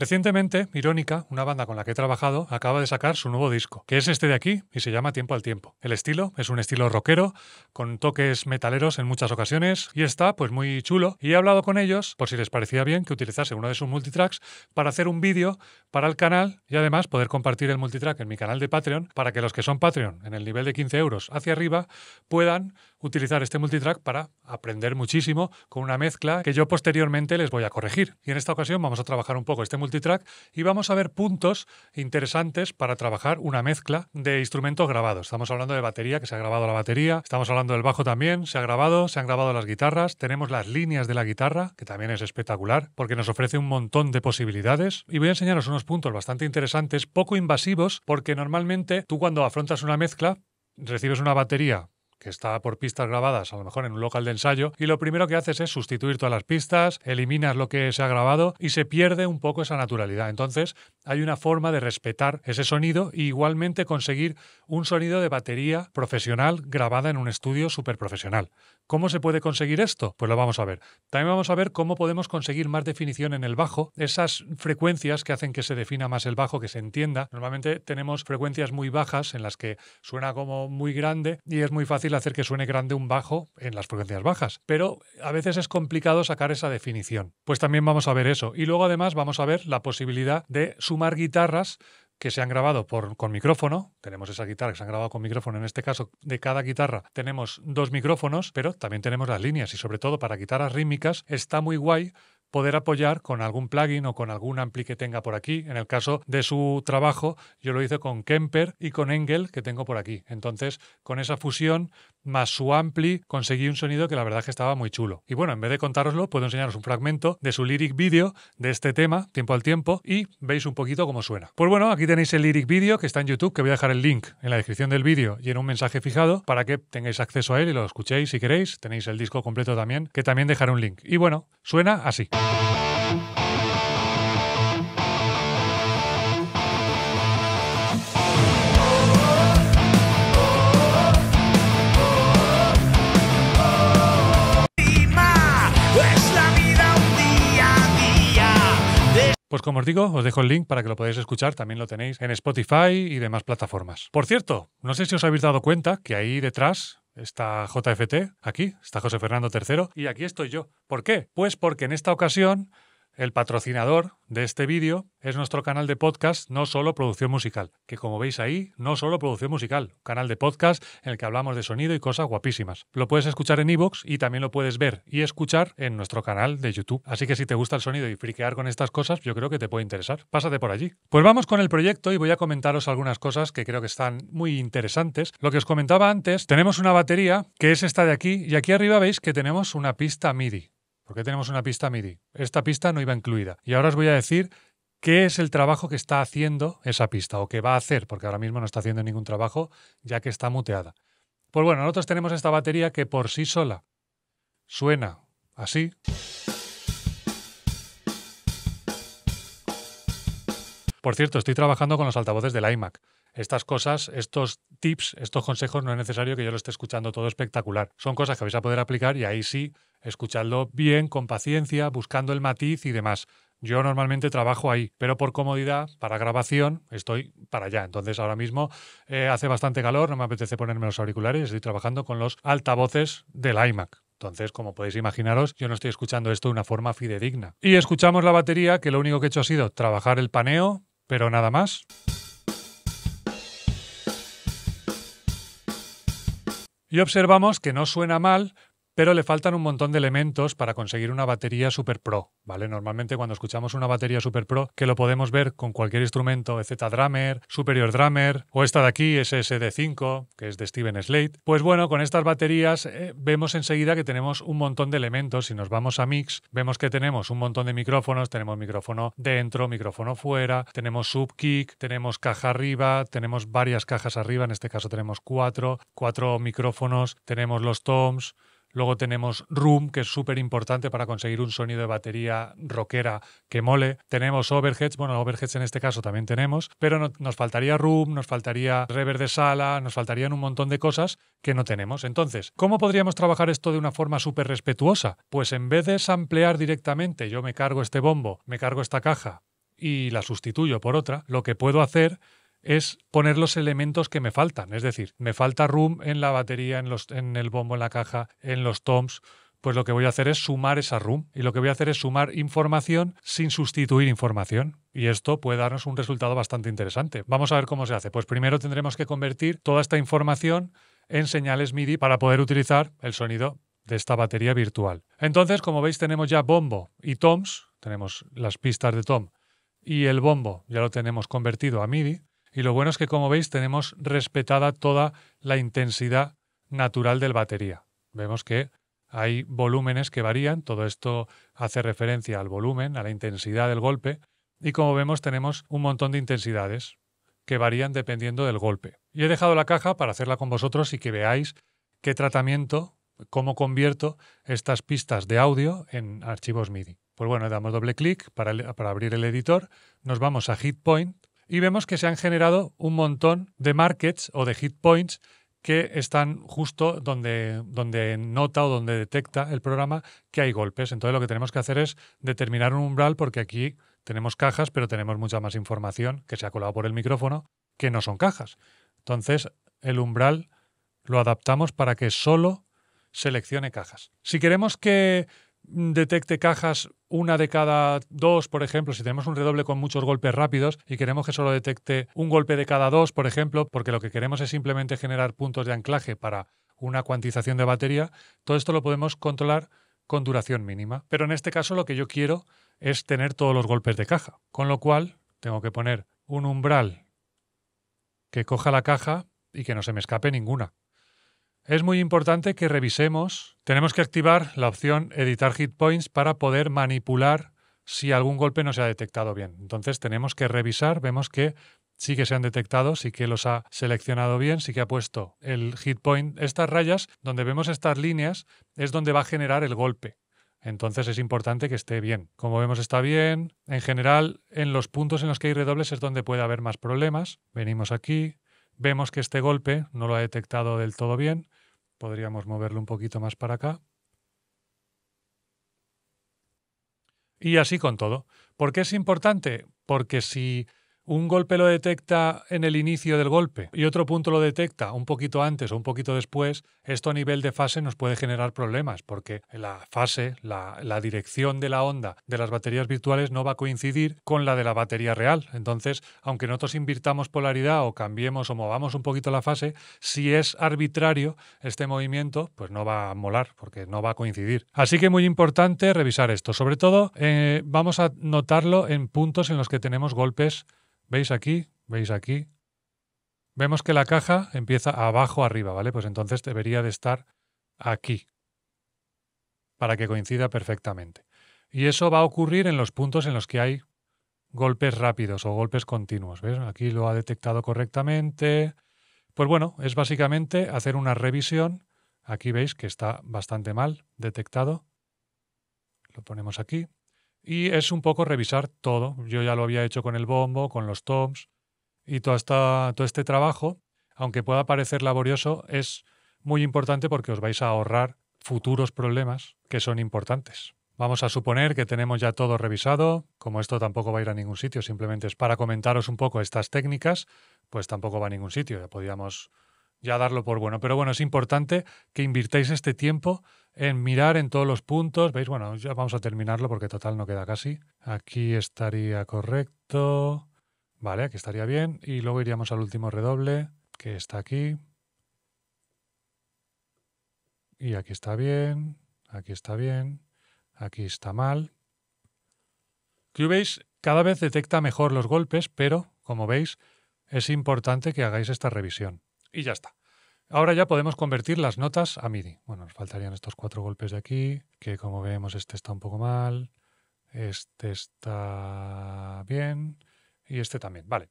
Recientemente, Irónica, una banda con la que he trabajado, acaba de sacar su nuevo disco, que es este de aquí y se llama Tiempo al Tiempo. El estilo es un estilo rockero, con toques metaleros en muchas ocasiones, y está pues muy chulo. Y he hablado con ellos, por si les parecía bien, que utilizase uno de sus multitracks para hacer un vídeo para el canal y además poder compartir el multitrack en mi canal de Patreon para que los que son Patreon en el nivel de 15 euros hacia arriba puedan utilizar este multitrack para aprender muchísimo con una mezcla que yo posteriormente les voy a corregir. Y en esta ocasión vamos a trabajar un poco este multitrack y vamos a ver puntos interesantes para trabajar una mezcla de instrumentos grabados. Estamos hablando de batería, que se ha grabado la batería, estamos hablando del bajo también, se ha grabado, se han grabado las guitarras, tenemos las líneas de la guitarra, que también es espectacular, porque nos ofrece un montón de posibilidades. Y voy a enseñaros unos puntos bastante interesantes, poco invasivos, porque normalmente tú cuando afrontas una mezcla, recibes una batería que está por pistas grabadas, a lo mejor en un local de ensayo, y lo primero que haces es sustituir todas las pistas, eliminas lo que se ha grabado y se pierde un poco esa naturalidad. Entonces, hay una forma de respetar ese sonido e igualmente conseguir un sonido de batería profesional grabada en un estudio súper profesional. ¿Cómo se puede conseguir esto? Pues lo vamos a ver. También vamos a ver cómo podemos conseguir más definición en el bajo, esas frecuencias que hacen que se defina más el bajo, que se entienda. Normalmente tenemos frecuencias muy bajas en las que suena como muy grande y es muy fácil hacer que suene grande un bajo en las frecuencias bajas, pero a veces es complicado sacar esa definición. Pues también vamos a ver eso. Y luego además vamos a ver la posibilidad de sumar guitarras que se han grabado por, con micrófono. Tenemos esa guitarra que se han grabado con micrófono. En este caso, de cada guitarra tenemos dos micrófonos, pero también tenemos las líneas y sobre todo para guitarras rítmicas está muy guay poder apoyar con algún plugin o con algún ampli que tenga por aquí. En el caso de su trabajo, yo lo hice con Kemper y con Engel que tengo por aquí. Entonces, con esa fusión más su ampli, conseguí un sonido que la verdad que estaba muy chulo. Y bueno, en vez de contároslo, puedo enseñaros un fragmento de su lyric video de este tema, tiempo al tiempo, y veis un poquito cómo suena. Pues bueno, aquí tenéis el lyric video que está en YouTube, que voy a dejar el link en la descripción del vídeo y en un mensaje fijado para que tengáis acceso a él y lo escuchéis si queréis. Tenéis el disco completo también, que también dejaré un link. Y bueno, suena así. Pues como os digo, os dejo el link para que lo podáis escuchar, también lo tenéis en Spotify y demás plataformas. Por cierto, no sé si os habéis dado cuenta que ahí detrás está JFT aquí, está José Fernando III, y aquí estoy yo. ¿Por qué? Pues porque en esta ocasión el patrocinador de este vídeo es nuestro canal de podcast No Solo Producción Musical, que como veis ahí, No Solo Producción Musical, canal de podcast en el que hablamos de sonido y cosas guapísimas. Lo puedes escuchar en iVoox y también lo puedes ver y escuchar en nuestro canal de YouTube. Así que si te gusta el sonido y friquear con estas cosas, yo creo que te puede interesar. Pásate por allí. Pues vamos con el proyecto y voy a comentaros algunas cosas que creo que están muy interesantes. Lo que os comentaba antes, tenemos una batería que es esta de aquí y aquí arriba veis que tenemos una pista MIDI porque tenemos una pista MIDI. Esta pista no iba incluida. Y ahora os voy a decir qué es el trabajo que está haciendo esa pista o qué va a hacer, porque ahora mismo no está haciendo ningún trabajo ya que está muteada. Pues bueno, nosotros tenemos esta batería que por sí sola suena así. Por cierto, estoy trabajando con los altavoces del iMac estas cosas, estos tips, estos consejos, no es necesario que yo lo esté escuchando todo espectacular. Son cosas que vais a poder aplicar y ahí sí, escuchadlo bien, con paciencia, buscando el matiz y demás. Yo normalmente trabajo ahí, pero por comodidad, para grabación, estoy para allá. Entonces ahora mismo eh, hace bastante calor, no me apetece ponerme los auriculares, estoy trabajando con los altavoces del iMac. Entonces, como podéis imaginaros, yo no estoy escuchando esto de una forma fidedigna. Y escuchamos la batería, que lo único que he hecho ha sido trabajar el paneo, pero nada más. Y observamos que no suena mal pero le faltan un montón de elementos para conseguir una batería super pro, ¿vale? Normalmente cuando escuchamos una batería super pro, que lo podemos ver con cualquier instrumento, z Drummer, Superior Drummer, o esta de aquí, SSD5, que es de Steven Slate, pues bueno, con estas baterías eh, vemos enseguida que tenemos un montón de elementos, si nos vamos a mix, vemos que tenemos un montón de micrófonos, tenemos micrófono dentro, micrófono fuera, tenemos subkick, tenemos caja arriba, tenemos varias cajas arriba, en este caso tenemos cuatro, cuatro micrófonos, tenemos los toms, Luego tenemos Room, que es súper importante para conseguir un sonido de batería rockera que mole. Tenemos overheads, bueno, overheads en este caso también tenemos, pero nos faltaría Room, nos faltaría reverb de sala, nos faltarían un montón de cosas que no tenemos. Entonces, ¿cómo podríamos trabajar esto de una forma súper respetuosa? Pues en vez de samplear directamente, yo me cargo este bombo, me cargo esta caja y la sustituyo por otra, lo que puedo hacer es poner los elementos que me faltan. Es decir, me falta room en la batería, en, los, en el bombo, en la caja, en los toms. Pues lo que voy a hacer es sumar esa room. Y lo que voy a hacer es sumar información sin sustituir información. Y esto puede darnos un resultado bastante interesante. Vamos a ver cómo se hace. Pues primero tendremos que convertir toda esta información en señales MIDI para poder utilizar el sonido de esta batería virtual. Entonces, como veis, tenemos ya bombo y toms. Tenemos las pistas de tom y el bombo ya lo tenemos convertido a MIDI. Y lo bueno es que, como veis, tenemos respetada toda la intensidad natural del batería. Vemos que hay volúmenes que varían, todo esto hace referencia al volumen, a la intensidad del golpe, y como vemos tenemos un montón de intensidades que varían dependiendo del golpe. Y he dejado la caja para hacerla con vosotros y que veáis qué tratamiento, cómo convierto estas pistas de audio en archivos MIDI. Pues bueno, damos doble clic para, para abrir el editor, nos vamos a hit point y vemos que se han generado un montón de markets o de hit points que están justo donde, donde nota o donde detecta el programa que hay golpes. Entonces lo que tenemos que hacer es determinar un umbral porque aquí tenemos cajas, pero tenemos mucha más información que se ha colado por el micrófono que no son cajas. Entonces el umbral lo adaptamos para que solo seleccione cajas. Si queremos que detecte cajas una de cada dos, por ejemplo, si tenemos un redoble con muchos golpes rápidos y queremos que solo detecte un golpe de cada dos, por ejemplo, porque lo que queremos es simplemente generar puntos de anclaje para una cuantización de batería, todo esto lo podemos controlar con duración mínima. Pero en este caso lo que yo quiero es tener todos los golpes de caja, con lo cual tengo que poner un umbral que coja la caja y que no se me escape ninguna. Es muy importante que revisemos. Tenemos que activar la opción Editar Hit Points para poder manipular si algún golpe no se ha detectado bien. Entonces tenemos que revisar, vemos que sí que se han detectado, sí que los ha seleccionado bien, sí que ha puesto el hit point. Estas rayas, donde vemos estas líneas, es donde va a generar el golpe. Entonces es importante que esté bien. Como vemos está bien. En general, en los puntos en los que hay redobles es donde puede haber más problemas. Venimos aquí, Vemos que este golpe no lo ha detectado del todo bien. Podríamos moverlo un poquito más para acá. Y así con todo. ¿Por qué es importante? Porque si un golpe lo detecta en el inicio del golpe y otro punto lo detecta un poquito antes o un poquito después, esto a nivel de fase nos puede generar problemas porque la fase, la, dirección de la onda de las baterías virtuales no va a coincidir con la de la batería real. Entonces, aunque nosotros invirtamos polaridad o cambiemos o movamos un poquito la fase, si es arbitrario este movimiento, pues no va a molar porque no va a coincidir. Así que muy importante revisar esto. Sobre todo, eh, vamos a notarlo en puntos en los que tenemos golpes ¿Veis aquí? ¿Veis aquí? Vemos que la caja empieza abajo arriba, ¿vale? Pues entonces debería de estar aquí, para que coincida perfectamente. Y eso va a ocurrir en los puntos en los que hay golpes rápidos o golpes continuos. ¿Ves? Aquí lo ha detectado correctamente. Pues bueno, es básicamente hacer una revisión. Aquí veis que está bastante mal detectado. Lo ponemos aquí. Y es un poco revisar todo. Yo ya lo había hecho con el bombo, con los toms y todo, esta, todo este trabajo, aunque pueda parecer laborioso, es muy importante porque os vais a ahorrar futuros problemas que son importantes. Vamos a suponer que tenemos ya todo revisado, como esto tampoco va a ir a ningún sitio, simplemente es para comentaros un poco estas técnicas, pues tampoco va a ningún sitio. Ya podíamos ya darlo por bueno. Pero bueno, es importante que invirtáis este tiempo en mirar en todos los puntos. ¿Veis? Bueno, ya vamos a terminarlo porque total no queda casi. Aquí estaría correcto. Vale, aquí estaría bien. Y luego iríamos al último redoble, que está aquí. Y aquí está bien, aquí está bien, aquí está mal. veis, cada vez detecta mejor los golpes, pero, como veis, es importante que hagáis esta revisión. Y ya está. Ahora ya podemos convertir las notas a MIDI. Bueno, nos faltarían estos cuatro golpes de aquí, que como vemos este está un poco mal, este está bien y este también. Vale.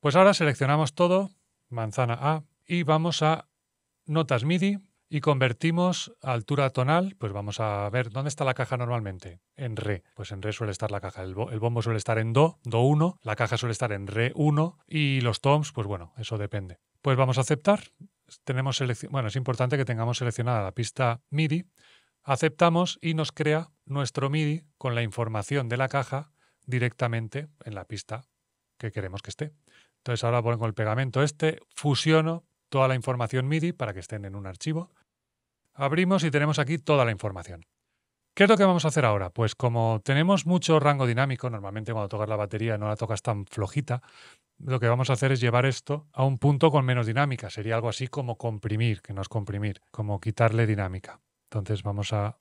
Pues ahora seleccionamos todo, manzana A, y vamos a notas MIDI y convertimos altura tonal, pues vamos a ver dónde está la caja normalmente. En re, pues en re suele estar la caja, el, bombo suele estar en do, do 1, la caja suele estar en re 1 y los toms, pues bueno, eso depende. Pues vamos a aceptar. Tenemos bueno, es importante que tengamos seleccionada la pista MIDI. Aceptamos y nos crea nuestro MIDI con la información de la caja directamente en la pista que queremos que esté. Entonces ahora pongo el pegamento este, fusiono toda la información MIDI para que estén en un archivo. Abrimos y tenemos aquí toda la información. ¿Qué es lo que vamos a hacer ahora? Pues como tenemos mucho rango dinámico, normalmente cuando tocas la batería no la tocas tan flojita, lo que vamos a hacer es llevar esto a un punto con menos dinámica. Sería algo así como comprimir, que no es comprimir, como quitarle dinámica. Entonces vamos a,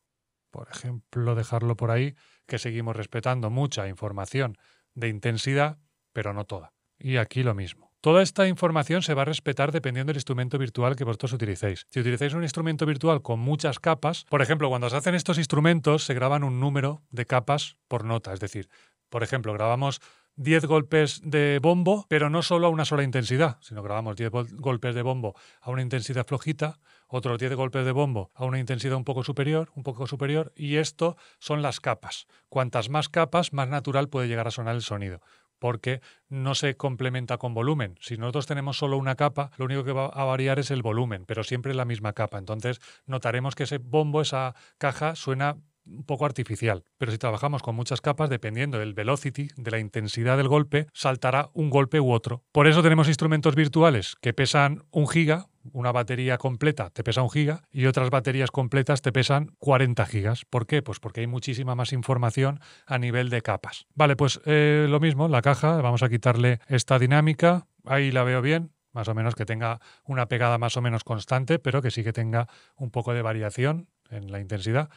por ejemplo, dejarlo por ahí, que seguimos respetando mucha información de intensidad, pero no toda. Y aquí lo mismo. Toda esta información se va a respetar dependiendo del instrumento virtual que vosotros utilicéis. Si utilizáis un instrumento virtual con muchas capas, por ejemplo, cuando se hacen estos instrumentos se graban un número de capas por nota, es decir, por ejemplo, grabamos 10 golpes de bombo, pero no solo a una sola intensidad, sino grabamos 10 golpes de bombo a una intensidad flojita, otros 10 golpes de bombo a una intensidad un poco superior, un poco superior, y esto son las capas. Cuantas más capas, más natural puede llegar a sonar el sonido porque no se complementa con volumen. Si nosotros tenemos solo una capa, lo único que va a variar es el volumen, pero siempre la misma capa. Entonces notaremos que ese bombo, esa caja, suena un poco artificial, pero si trabajamos con muchas capas, dependiendo del velocity, de la intensidad del golpe, saltará un golpe u otro. Por eso tenemos instrumentos virtuales que pesan un giga, una batería completa te pesa un giga y otras baterías completas te pesan 40 gigas. ¿Por qué? Pues porque hay muchísima más información a nivel de capas. Vale, pues eh, lo mismo, la caja, vamos a quitarle esta dinámica, ahí la veo bien, más o menos que tenga una pegada más o menos constante, pero que sí que tenga un poco de variación en la intensidad.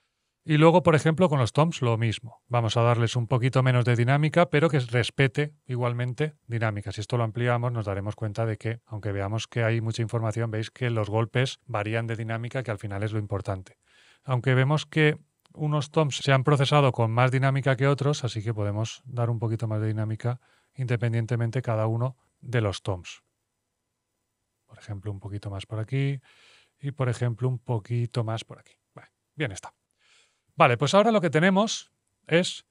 Y luego, por ejemplo, con los toms lo mismo. Vamos a darles un poquito menos de dinámica, pero que respete igualmente dinámica. Si esto lo ampliamos, nos daremos cuenta de que, aunque veamos que hay mucha información, veis que los golpes varían de dinámica, que al final es lo importante. Aunque vemos que unos toms se han procesado con más dinámica que otros, así que podemos dar un poquito más de dinámica independientemente cada uno de los toms. Por ejemplo, un poquito más por aquí y, por ejemplo, un poquito más por aquí. bien está. Vale, pues ahora lo que tenemos es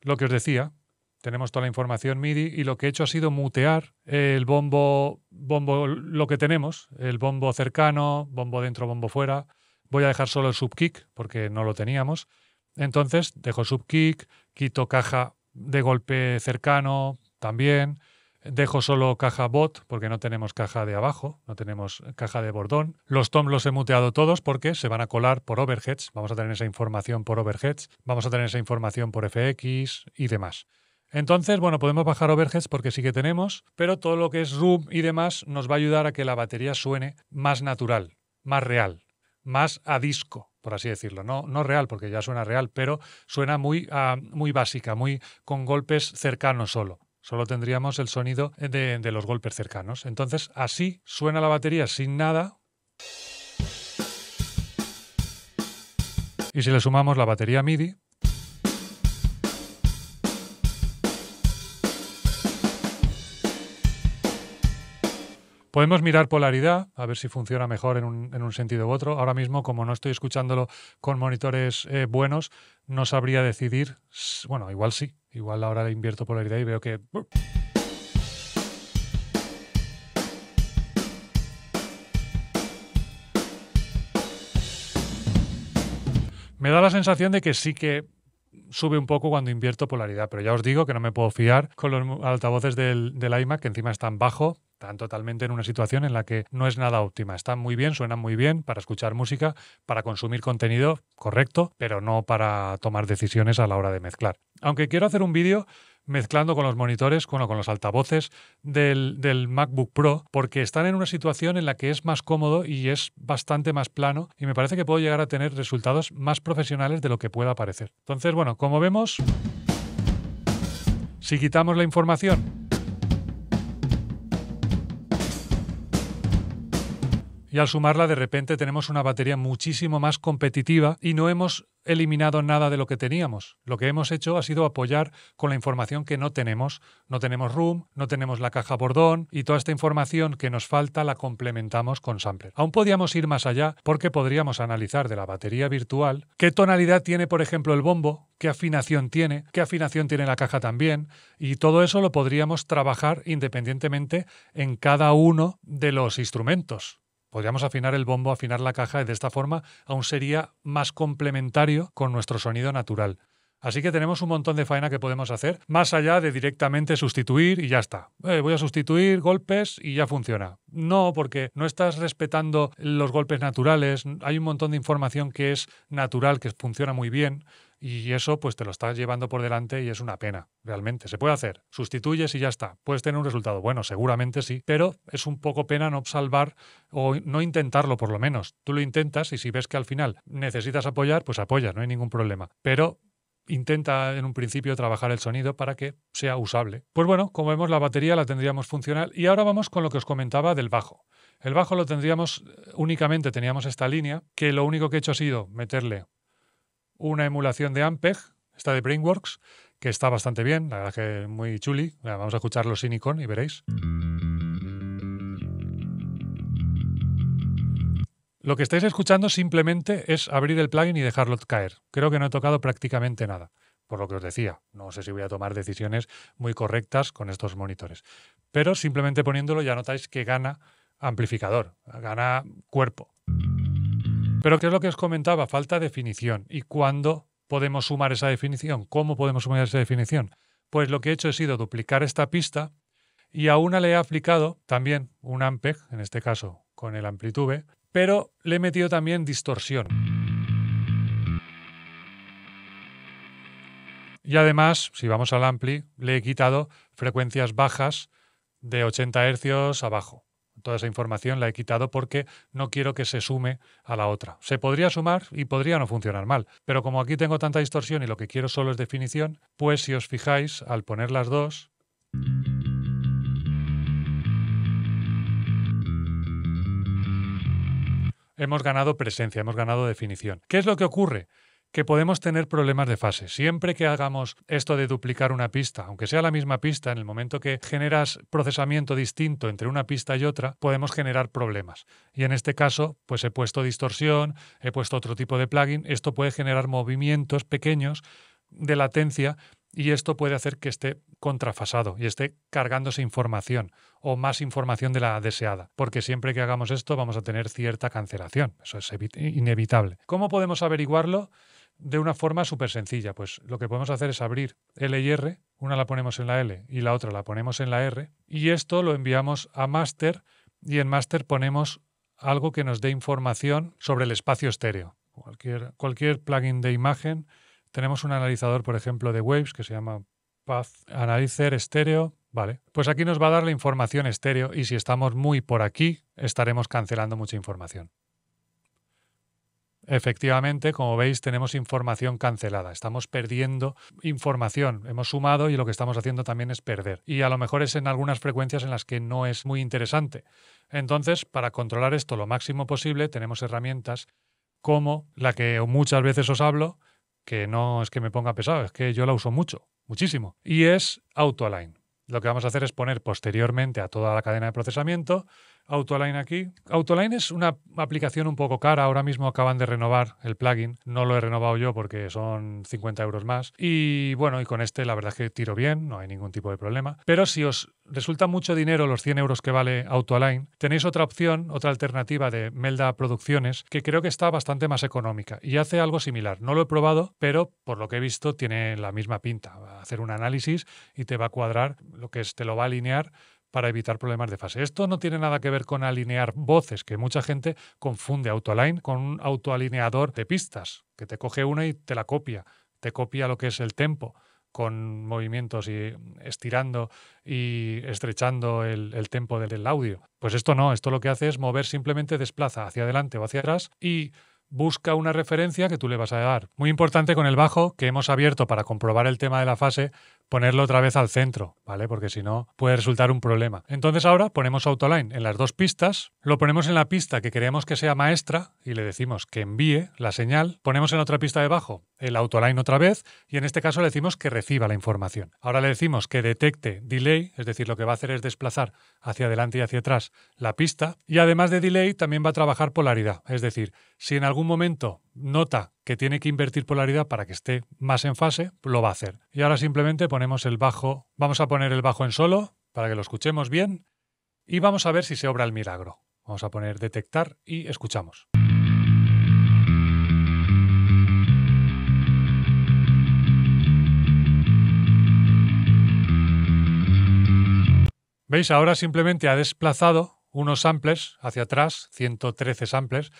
lo que os decía. Tenemos toda la información MIDI y lo que he hecho ha sido mutear el bombo, bombo lo que tenemos, el bombo cercano, bombo dentro, bombo fuera. Voy a dejar solo el subkick porque no lo teníamos. Entonces dejo subkick, quito caja de golpe cercano también. Dejo solo caja bot porque no tenemos caja de abajo, no tenemos caja de bordón. Los tom los he muteado todos porque se van a colar por overheads. Vamos a tener esa información por overheads, vamos a tener esa información por FX y demás. Entonces, bueno, podemos bajar overheads porque sí que tenemos, pero todo lo que es room y demás nos va a ayudar a que la batería suene más natural, más real, más a disco, por así decirlo. No, no real, porque ya suena real, pero suena muy, ah, muy básica, muy con golpes cercanos solo solo tendríamos el sonido de, de los golpes cercanos. Entonces, así suena la batería sin nada, Y si le sumamos la batería MIDI, Podemos mirar polaridad, a ver si funciona mejor en un, sentido u otro. Ahora mismo, como no estoy escuchándolo con monitores eh, buenos, no sabría decidir. Bueno, igual sí. Igual ahora invierto polaridad y veo que... Me da la sensación de que sí que sube un poco cuando invierto polaridad, pero ya os digo que no me puedo fiar con los altavoces del, del iMac, que encima están bajo, están totalmente en una situación en la que no es nada óptima. Están muy bien, suenan muy bien para escuchar música, para consumir contenido, correcto, pero no para tomar decisiones a la hora de mezclar. Aunque quiero hacer un vídeo mezclando con los monitores, con, los altavoces del, del, MacBook Pro, porque están en una situación en la que es más cómodo y es bastante más plano y me parece que puedo llegar a tener resultados más profesionales de lo que pueda parecer. Entonces, bueno, como vemos, si quitamos la información Y al sumarla, de repente tenemos una batería muchísimo más competitiva y no hemos eliminado nada de lo que teníamos. Lo que hemos hecho ha sido apoyar con la información que no tenemos. No tenemos room, no tenemos la caja bordón y toda esta información que nos falta la complementamos con sampler. Aún podíamos ir más allá porque podríamos analizar de la batería virtual qué tonalidad tiene, por ejemplo, el bombo, qué afinación tiene, qué afinación tiene la caja también y todo eso lo podríamos trabajar independientemente en cada uno de los instrumentos podríamos afinar el bombo, afinar la caja y de esta forma aún sería más complementario con nuestro sonido natural. Así que tenemos un montón de faena que podemos hacer, más allá de directamente sustituir y ya está. Eh, voy a sustituir golpes y ya funciona. No, porque no estás respetando los golpes naturales, hay un montón de información que es natural, que funciona muy bien. Y eso pues te lo estás llevando por delante y es una pena, realmente. Se puede hacer, sustituyes y ya está. Puedes tener un resultado bueno, seguramente sí, pero es un poco pena no salvar o no intentarlo por lo menos. Tú lo intentas y si ves que al final necesitas apoyar, pues apoya, no hay ningún problema. Pero intenta en un principio trabajar el sonido para que sea usable. Pues bueno, como vemos la batería la tendríamos funcional y ahora vamos con lo que os comentaba del bajo. El bajo lo tendríamos eh, únicamente, teníamos esta línea, que lo único que he hecho ha sido meterle una emulación de Ampeg, esta de Brainworks, que está bastante bien, la verdad que muy chuli. Vamos a escucharlo sin icon y veréis. Lo que estáis escuchando simplemente es abrir el plugin y dejarlo caer. Creo que no he tocado prácticamente nada, por lo que os decía. No sé si voy a tomar decisiones muy correctas con estos monitores. Pero simplemente poniéndolo ya notáis que gana amplificador, gana cuerpo. Pero ¿qué es lo que os comentaba? Falta definición. ¿Y cuándo podemos sumar esa definición? ¿Cómo podemos sumar esa definición? Pues lo que he hecho ha sido duplicar esta pista y a una le he aplicado también un Ampeg, en este caso con el amplitude, pero le he metido también distorsión. Y además, si vamos al ampli, le he quitado frecuencias bajas de 80 Hz abajo toda esa información la he quitado porque no quiero que se sume a la otra. Se podría sumar y podría no funcionar mal, pero como aquí tengo tanta distorsión y lo que quiero solo es definición, pues si os fijáis, al poner las dos... Hemos ganado presencia, hemos ganado definición. ¿Qué es lo que ocurre? que podemos tener problemas de fase. Siempre que hagamos esto de duplicar una pista, aunque sea la misma pista, en el momento que generas procesamiento distinto entre una pista y otra, podemos generar problemas. Y en este caso, pues he puesto distorsión, he puesto otro tipo de plugin, esto puede generar movimientos pequeños de latencia y esto puede hacer que esté contrafasado y esté cargándose información o más información de la deseada, porque siempre que hagamos esto vamos a tener cierta cancelación, eso es inevitable. ¿Cómo podemos averiguarlo? de una forma súper sencilla. Pues lo que podemos hacer es abrir L y R, una la ponemos en la L y la otra la ponemos en la R, y esto lo enviamos a master y en master ponemos algo que nos dé información sobre el espacio estéreo. Cualquier, cualquier plugin de imagen, tenemos un analizador, por ejemplo, de Waves que se llama Path Analyzer Estéreo. Vale, pues aquí nos va a dar la información estéreo y si estamos muy por aquí, estaremos cancelando mucha información. Efectivamente, como veis, tenemos información cancelada. Estamos perdiendo información. Hemos sumado y lo que estamos haciendo también es perder. Y a lo mejor es en algunas frecuencias en las que no es muy interesante. Entonces, para controlar esto lo máximo posible, tenemos herramientas como la que muchas veces os hablo, que no es que me ponga pesado, es que yo la uso mucho, muchísimo. Y es AutoAlign. Lo que vamos a hacer es poner posteriormente a toda la cadena de procesamiento AutoAlign aquí. AutoAlign es una aplicación un poco cara. Ahora mismo acaban de renovar el plugin. No lo he renovado yo porque son 50 euros más. Y bueno, y con este la verdad es que tiro bien, no hay ningún tipo de problema. Pero si os resulta mucho dinero los 100 euros que vale AutoAlign, tenéis otra opción, otra alternativa de Melda Producciones, que creo que está bastante más económica y hace algo similar. No lo he probado, pero por lo que he visto tiene la misma pinta. Va a hacer un análisis y te va a cuadrar lo que es, te lo va a alinear para evitar problemas de fase. Esto no tiene nada que ver con alinear voces, que mucha gente confunde autoalign con un autoalineador de pistas, que te coge una y te la copia, te copia lo que es el tempo con movimientos y estirando y estrechando el, tempo del audio. Pues esto no, esto lo que hace es mover simplemente desplaza hacia adelante o hacia atrás y busca una referencia que tú le vas a dar. Muy importante con el bajo que hemos abierto para comprobar el tema de la fase, ponerlo otra vez al centro, ¿vale? Porque si no puede resultar un problema. Entonces ahora ponemos autoline en las dos pistas, lo ponemos en la pista que queremos que sea maestra y le decimos que envíe la señal, ponemos en otra pista de bajo el autoline otra vez y en este caso le decimos que reciba la información. Ahora le decimos que detecte delay, es decir, lo que va a hacer es desplazar hacia adelante y hacia atrás la pista y además de delay también va a trabajar polaridad, es decir, si en algún momento nota que tiene que invertir polaridad para que esté más en fase, lo va a hacer. Y ahora simplemente ponemos el bajo, vamos a poner el bajo en solo para que lo escuchemos bien y vamos a ver si se obra el milagro. Vamos a poner detectar y escuchamos. ¿Veis? Ahora simplemente ha desplazado unos samples hacia atrás, 113 samples,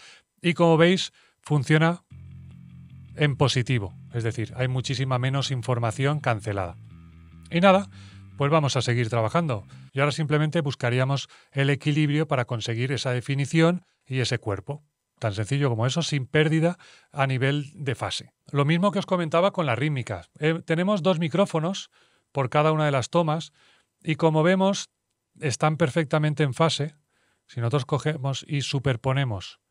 y como veis, funciona en positivo, es decir, hay muchísima menos información cancelada. Y nada, pues vamos a seguir trabajando. Y ahora simplemente buscaríamos el equilibrio para conseguir esa definición y ese cuerpo. Tan sencillo como eso, sin pérdida a nivel de fase. Lo mismo que os comentaba con la rítmica. Eh, tenemos dos micrófonos por cada una de las tomas y como vemos están perfectamente en fase. Si nosotros cogemos y superponemos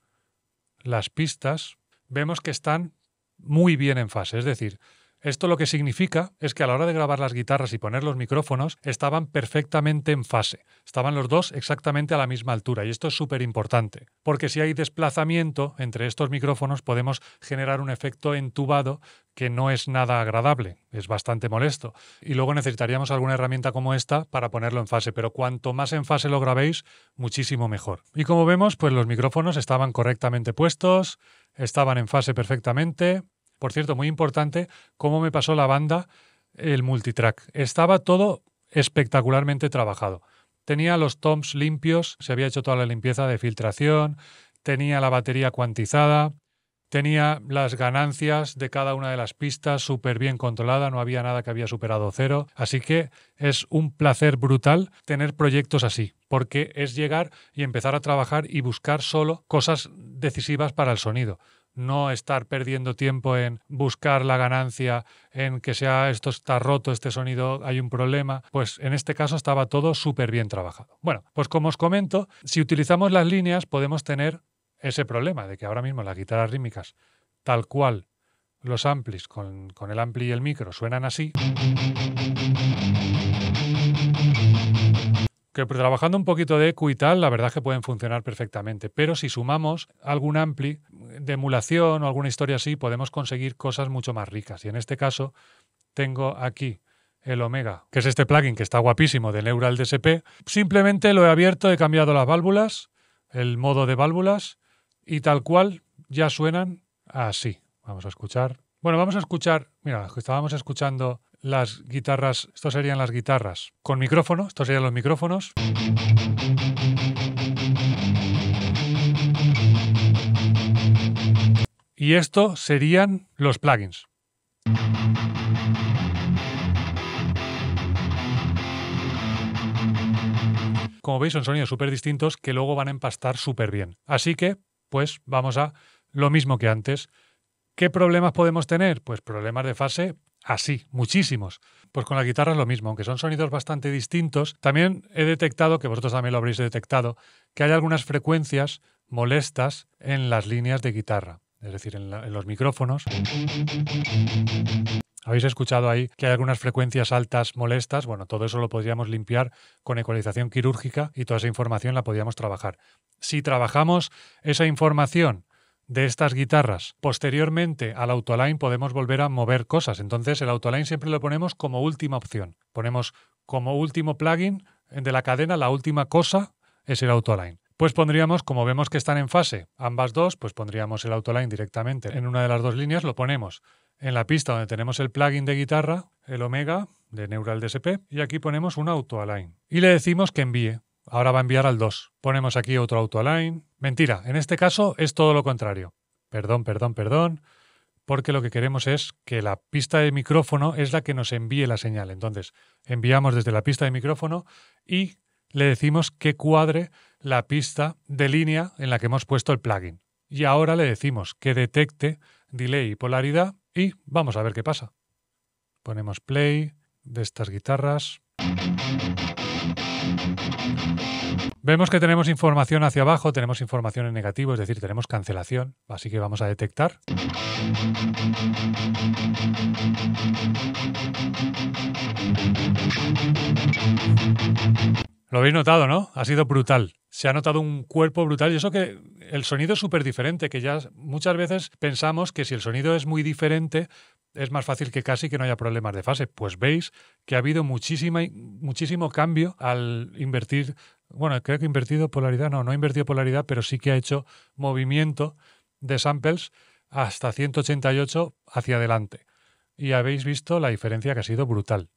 las pistas, vemos que están muy bien en fase. Es decir, esto lo que significa es que a la hora de grabar las guitarras y poner los micrófonos estaban perfectamente en fase, estaban los dos exactamente a la misma altura y esto es súper importante, porque si hay desplazamiento entre estos micrófonos podemos generar un efecto entubado que no es nada agradable, es bastante molesto. Y luego necesitaríamos alguna herramienta como esta para ponerlo en fase, pero cuanto más en fase lo grabéis, muchísimo mejor. Y como vemos, pues los micrófonos estaban correctamente puestos, estaban en fase perfectamente, por cierto, muy importante, cómo me pasó la banda el multitrack. Estaba todo espectacularmente trabajado. Tenía los toms limpios, se había hecho toda la limpieza de filtración, tenía la batería cuantizada, tenía las ganancias de cada una de las pistas súper bien controlada, no había nada que había superado cero. Así que es un placer brutal tener proyectos así, porque es llegar y empezar a trabajar y buscar solo cosas decisivas para el sonido no estar perdiendo tiempo en buscar la ganancia, en que sea esto está roto, este sonido hay un problema, pues en este caso estaba todo súper bien trabajado. Bueno, pues como os comento, si utilizamos las líneas podemos tener ese problema de que ahora mismo las guitarras rítmicas, tal cual los amplis con, con el ampli y el micro suenan así. Que trabajando un poquito de EQ y tal, la verdad es que pueden funcionar perfectamente. Pero si sumamos algún ampli de emulación o alguna historia así, podemos conseguir cosas mucho más ricas. Y en este caso, tengo aquí el Omega, que es este plugin que está guapísimo de Neural DSP. Simplemente lo he abierto, he cambiado las válvulas, el modo de válvulas, y tal cual ya suenan así. Vamos a escuchar. Bueno, vamos a escuchar. Mira, estábamos escuchando las guitarras, estos serían las guitarras con micrófono, estos serían los micrófonos. Y esto serían los plugins. Como veis son sonidos súper distintos que luego van a empastar súper bien. Así que, pues vamos a lo mismo que antes. ¿Qué problemas podemos tener? Pues problemas de fase así, muchísimos. Pues con la guitarra es lo mismo, aunque son sonidos bastante distintos. También he detectado, que vosotros también lo habréis detectado, que hay algunas frecuencias molestas en las líneas de guitarra, es decir, en, los micrófonos. Habéis escuchado ahí que hay algunas frecuencias altas molestas. Bueno, todo eso lo podríamos limpiar con ecualización quirúrgica y toda esa información la podríamos trabajar. Si trabajamos esa información de estas guitarras posteriormente al autoline podemos volver a mover cosas. Entonces el autoline siempre lo ponemos como última opción. Ponemos como último plugin de la cadena, la última cosa es el autoline. Pues pondríamos, como vemos que están en fase ambas dos, pues pondríamos el autoline directamente en una de las dos líneas, lo ponemos en la pista donde tenemos el plugin de guitarra, el omega de Neural DSP, y aquí ponemos un autoalign. Y le decimos que envíe. Ahora va a enviar al 2. Ponemos aquí otro auto-align. Mentira, en este caso es todo lo contrario. Perdón, perdón, perdón, porque lo que queremos es que la pista de micrófono es la que nos envíe la señal. Entonces, enviamos desde la pista de micrófono y le decimos que cuadre la pista de línea en la que hemos puesto el plugin. Y ahora le decimos que detecte delay y polaridad y vamos a ver qué pasa. Ponemos play de estas guitarras. Vemos que tenemos información hacia abajo, tenemos información en negativo, es decir, tenemos cancelación, así que vamos a detectar. Lo habéis notado, ¿no? Ha sido brutal se ha notado un cuerpo brutal y eso que el sonido es súper diferente, que ya muchas veces pensamos que si el sonido es muy diferente es más fácil que casi que no haya problemas de fase. Pues veis que ha habido muchísima, muchísimo cambio al invertir, bueno, creo que ha invertido polaridad, no, no ha invertido polaridad, pero sí que ha hecho movimiento de samples hasta 188 hacia adelante. Y habéis visto la diferencia que ha sido brutal.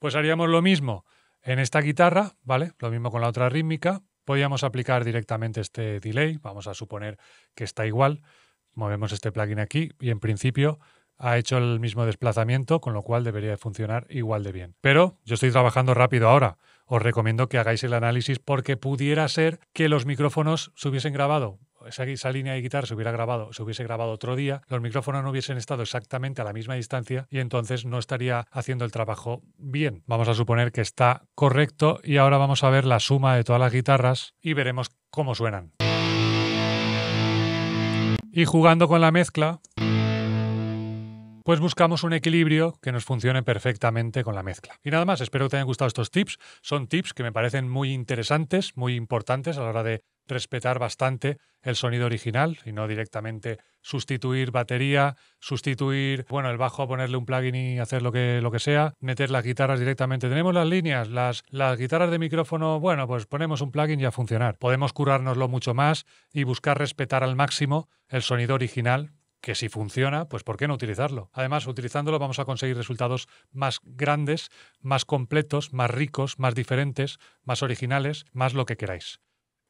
Pues haríamos lo mismo en esta guitarra, ¿vale? Lo mismo con la otra rítmica, podíamos aplicar directamente este delay, vamos a suponer que está igual, movemos este plugin aquí y en principio ha hecho el mismo desplazamiento, con lo cual debería funcionar igual de bien. Pero yo estoy trabajando rápido ahora. Os recomiendo que hagáis el análisis porque pudiera ser que los micrófonos se hubiesen grabado esa, esa, línea de guitarra se hubiera grabado, se hubiese grabado otro día, los micrófonos no hubiesen estado exactamente a la misma distancia y entonces no estaría haciendo el trabajo bien. Vamos a suponer que está correcto y ahora vamos a ver la suma de todas las guitarras y veremos cómo suenan. Y jugando con la mezcla, pues buscamos un equilibrio que nos funcione perfectamente con la mezcla. Y nada más, espero que te hayan gustado estos tips. Son tips que me parecen muy interesantes, muy importantes a la hora de respetar bastante el sonido original y no directamente sustituir batería, sustituir, bueno, el bajo, ponerle un plugin y hacer lo que, lo que sea, meter las guitarras directamente. Tenemos las líneas, las, las guitarras de micrófono, bueno, pues ponemos un plugin y a funcionar. Podemos curárnoslo mucho más y buscar respetar al máximo el sonido original que si funciona, pues ¿por qué no utilizarlo? Además, utilizándolo vamos a conseguir resultados más grandes, más completos, más ricos, más diferentes, más originales, más lo que queráis.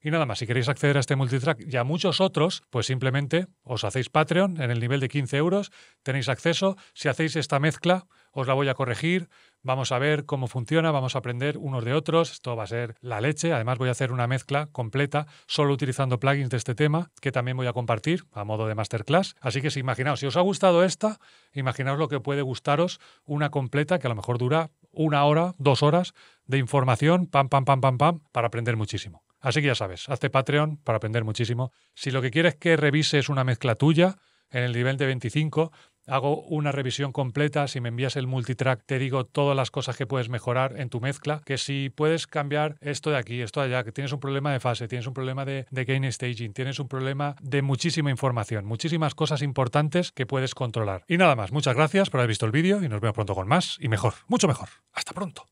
Y nada más, si queréis acceder a este multitrack y a muchos otros, pues simplemente os hacéis Patreon en el nivel de 15 euros, tenéis acceso. Si hacéis esta mezcla, os la voy a corregir, vamos a ver cómo funciona, vamos a aprender unos de otros, esto va a ser la leche. Además voy a hacer una mezcla completa solo utilizando plugins de este tema que también voy a compartir a modo de masterclass. Así que si imaginaos, si os ha gustado esta, imaginaos lo que puede gustaros una completa que a lo mejor dura una hora, dos horas de información, pam, pam, pam, pam, pam, para aprender muchísimo. Así que ya sabes, hazte Patreon para aprender muchísimo. Si lo que quieres que revise es una mezcla tuya en el nivel de 25, hago una revisión completa. Si me envías el multitrack, te digo todas las cosas que puedes mejorar en tu mezcla. Que si puedes cambiar esto de aquí, esto de allá, que tienes un problema de fase, tienes un problema de, de gain staging, tienes un problema de muchísima información, muchísimas cosas importantes que puedes controlar. Y nada más, muchas gracias por haber visto el vídeo y nos vemos pronto con más y mejor, mucho mejor. Hasta pronto.